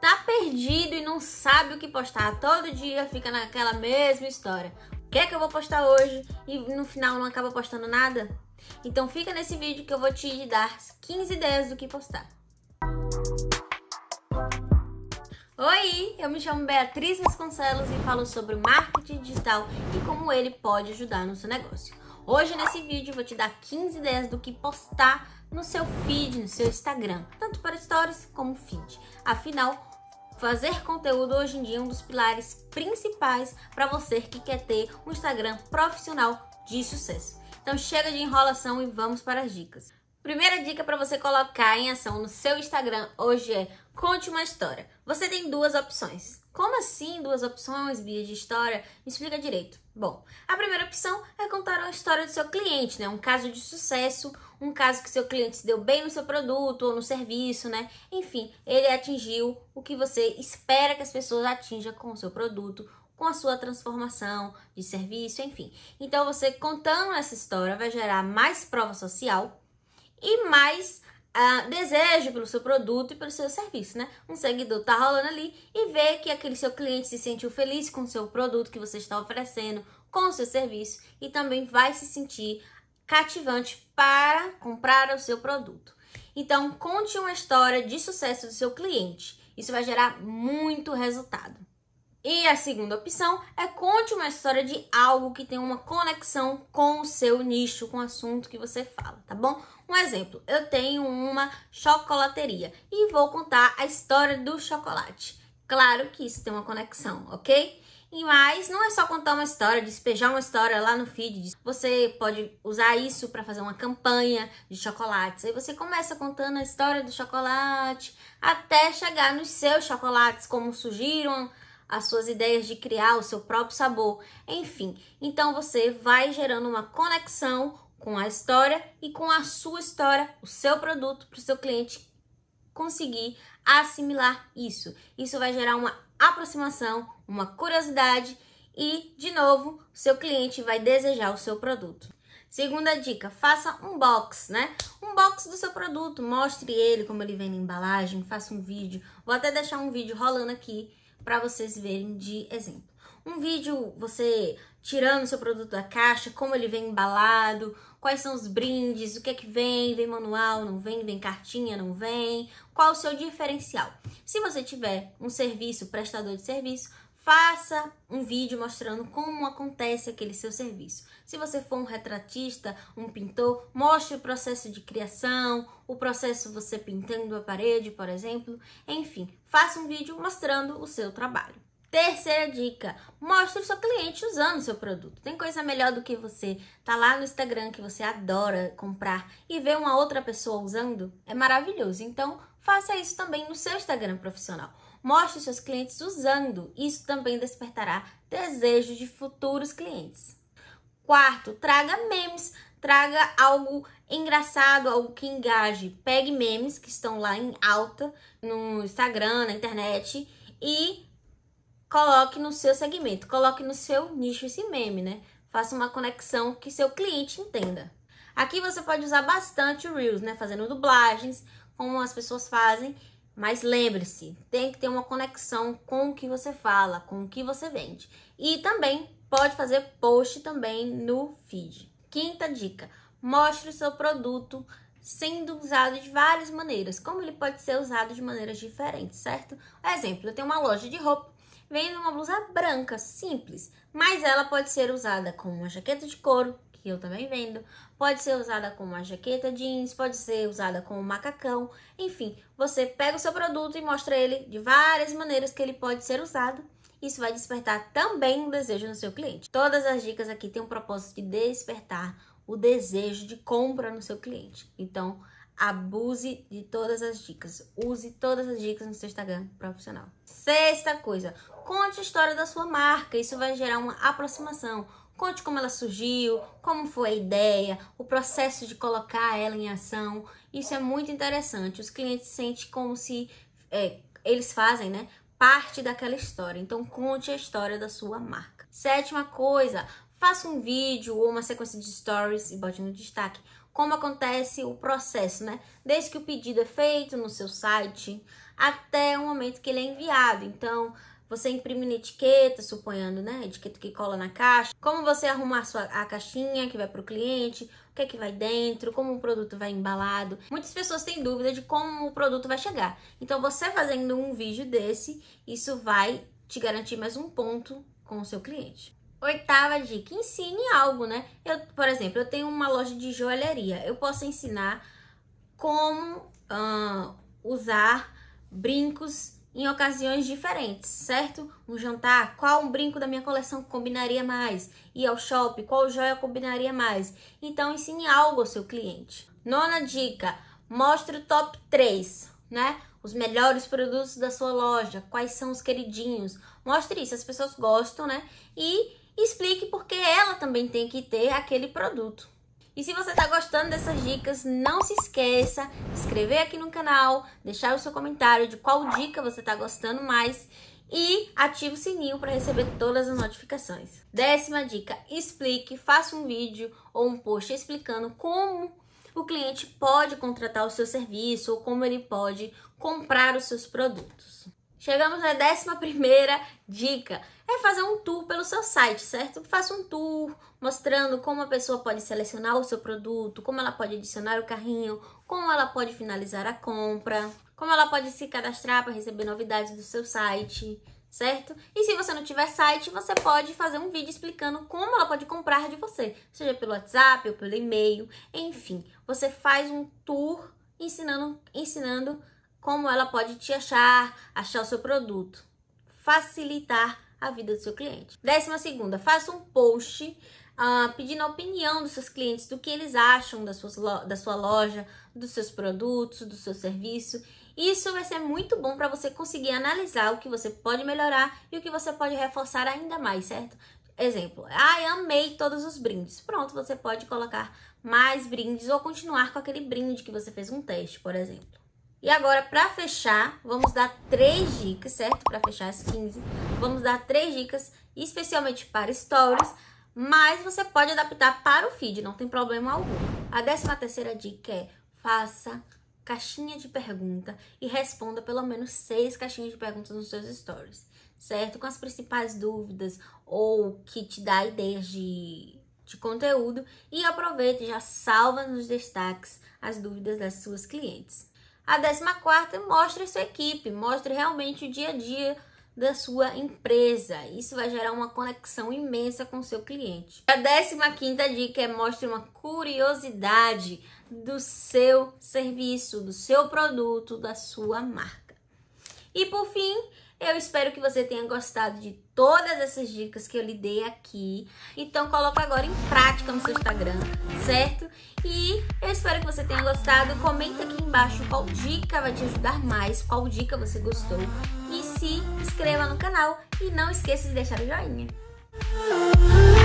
tá perdido e não sabe o que postar. Todo dia fica naquela mesma história. O que é que eu vou postar hoje e no final não acaba postando nada? Então fica nesse vídeo que eu vou te dar 15 ideias do que postar. Oi, eu me chamo Beatriz Vasconcelos e falo sobre marketing digital e como ele pode ajudar no seu negócio. Hoje nesse vídeo eu vou te dar 15 ideias do que postar no seu feed, no seu Instagram, tanto para stories como feed. Afinal, Fazer conteúdo hoje em dia é um dos pilares principais para você que quer ter um Instagram profissional de sucesso. Então chega de enrolação e vamos para as dicas. Primeira dica para você colocar em ação no seu Instagram hoje é conte uma história. Você tem duas opções. Como assim duas opções, Bia, de história? Me explica direito. Bom, a primeira opção é contar uma história do seu cliente, né? Um caso de sucesso um caso que seu cliente se deu bem no seu produto ou no serviço, né? Enfim, ele atingiu o que você espera que as pessoas atinjam com o seu produto, com a sua transformação de serviço, enfim. Então você contando essa história vai gerar mais prova social e mais Uh, desejo pelo seu produto e pelo seu serviço, né? Um seguidor tá rolando ali e vê que aquele seu cliente se sentiu feliz com o seu produto que você está oferecendo, com o seu serviço e também vai se sentir cativante para comprar o seu produto. Então, conte uma história de sucesso do seu cliente. Isso vai gerar muito resultado. E a segunda opção é conte uma história de algo que tem uma conexão com o seu nicho, com o assunto que você fala, tá bom? Um exemplo, eu tenho uma chocolateria e vou contar a história do chocolate. Claro que isso tem uma conexão, ok? E mais, não é só contar uma história, despejar uma história lá no feed. Você pode usar isso para fazer uma campanha de chocolates. Aí você começa contando a história do chocolate até chegar nos seus chocolates, como surgiram as suas ideias de criar o seu próprio sabor, enfim. Então você vai gerando uma conexão com a história e com a sua história, o seu produto para o seu cliente conseguir assimilar isso. Isso vai gerar uma aproximação, uma curiosidade e, de novo, seu cliente vai desejar o seu produto. Segunda dica, faça um box, né? Um box do seu produto, mostre ele como ele vem na embalagem, faça um vídeo. Vou até deixar um vídeo rolando aqui para vocês verem de exemplo. Um vídeo você tirando seu produto da caixa, como ele vem embalado, quais são os brindes, o que é que vem, vem manual, não vem, vem cartinha, não vem, qual o seu diferencial. Se você tiver um serviço, prestador de serviço, faça um vídeo mostrando como acontece aquele seu serviço. Se você for um retratista, um pintor, mostre o processo de criação, o processo você pintando a parede, por exemplo. Enfim, faça um vídeo mostrando o seu trabalho. Terceira dica, mostre o seu cliente usando o seu produto. Tem coisa melhor do que você tá lá no Instagram que você adora comprar e ver uma outra pessoa usando? É maravilhoso. Então, faça isso também no seu Instagram profissional. Mostre seus clientes usando. Isso também despertará desejo de futuros clientes. Quarto, traga memes, traga algo engraçado, algo que engaje. Pegue memes que estão lá em alta no Instagram, na internet e coloque no seu segmento, coloque no seu nicho esse meme, né? Faça uma conexão que seu cliente entenda. Aqui você pode usar bastante o Reels, né? Fazendo dublagens, como as pessoas fazem. Mas lembre-se, tem que ter uma conexão com o que você fala, com o que você vende. E também pode fazer post também no feed. Quinta dica: mostre o seu produto sendo usado de várias maneiras, como ele pode ser usado de maneiras diferentes, certo? Exemplo, eu tenho uma loja de roupa vem numa blusa branca, simples, mas ela pode ser usada com uma jaqueta de couro, que eu também vendo, pode ser usada com uma jaqueta jeans, pode ser usada com um macacão, enfim, você pega o seu produto e mostra ele de várias maneiras que ele pode ser usado. Isso vai despertar também um desejo no seu cliente. Todas as dicas aqui têm o propósito de despertar o desejo de compra no seu cliente. Então, Abuse de todas as dicas. Use todas as dicas no seu Instagram profissional. Sexta coisa, conte a história da sua marca. Isso vai gerar uma aproximação. Conte como ela surgiu, como foi a ideia, o processo de colocar ela em ação. Isso é muito interessante. Os clientes sentem como se é, eles fazem, né? Parte daquela história. Então conte a história da sua marca. Sétima coisa, faça um vídeo ou uma sequência de stories e bote no destaque como acontece o processo, né? Desde que o pedido é feito no seu site até o momento que ele é enviado. Então, você imprime na etiqueta, suponhando, né? Etiqueta que cola na caixa. Como você arrumar a, sua, a caixinha que vai para o cliente, o que é que vai dentro, como o produto vai embalado. Muitas pessoas têm dúvida de como o produto vai chegar. Então, você fazendo um vídeo desse, isso vai te garantir mais um ponto com o seu cliente. Oitava dica, ensine algo, né? Eu, por exemplo, eu tenho uma loja de joalheria. Eu posso ensinar como ah, usar brincos em ocasiões diferentes, certo? Um jantar, qual um brinco da minha coleção combinaria mais? Ir ao shopping, qual joia combinaria mais? Então, ensine algo ao seu cliente. Nona dica, mostre o top 3, né? Os melhores produtos da sua loja, quais são os queridinhos. Mostre isso, as pessoas gostam, né? E explique porque ela também tem que ter aquele produto. E se você está gostando dessas dicas, não se esqueça de inscrever aqui no canal, deixar o seu comentário de qual dica você está gostando mais e ative o sininho para receber todas as notificações. Décima dica, explique, faça um vídeo ou um post explicando como o cliente pode contratar o seu serviço ou como ele pode comprar os seus produtos. Chegamos na décima primeira dica. É fazer um tour pelo seu site, certo? Faça um tour mostrando como a pessoa pode selecionar o seu produto, como ela pode adicionar o carrinho, como ela pode finalizar a compra, como ela pode se cadastrar para receber novidades do seu site, certo? E se você não tiver site, você pode fazer um vídeo explicando como ela pode comprar de você, seja pelo WhatsApp ou pelo e-mail, enfim. Você faz um tour ensinando ensinando como ela pode te achar, achar o seu produto, facilitar a vida do seu cliente. Décima segunda, faça um post uh, pedindo a opinião dos seus clientes, do que eles acham da, suas, da sua loja, dos seus produtos, do seu serviço. Isso vai ser muito bom para você conseguir analisar o que você pode melhorar e o que você pode reforçar ainda mais, certo? Exemplo, ai, ah, amei todos os brindes. Pronto, você pode colocar mais brindes ou continuar com aquele brinde que você fez um teste, por exemplo. E agora, para fechar, vamos dar três dicas, certo? Para fechar as 15, vamos dar três dicas, especialmente para stories, mas você pode adaptar para o feed, não tem problema algum. A décima terceira dica é faça caixinha de pergunta e responda pelo menos seis caixinhas de perguntas nos seus stories, certo? Com as principais dúvidas ou que te dá ideias de, de conteúdo e aproveite e já salva nos destaques as dúvidas das suas clientes. A 14 mostra sua equipe, mostra realmente o dia a dia da sua empresa. Isso vai gerar uma conexão imensa com seu cliente. A 15 dica é mostre uma curiosidade do seu serviço, do seu produto, da sua marca. E por fim, eu espero que você tenha gostado de todas essas dicas que eu lhe dei aqui. Então coloca agora em prática no seu Instagram, certo? E eu espero que você tenha gostado. Comenta aqui embaixo qual dica vai te ajudar mais, qual dica você gostou. E se inscreva no canal e não esqueça de deixar o joinha.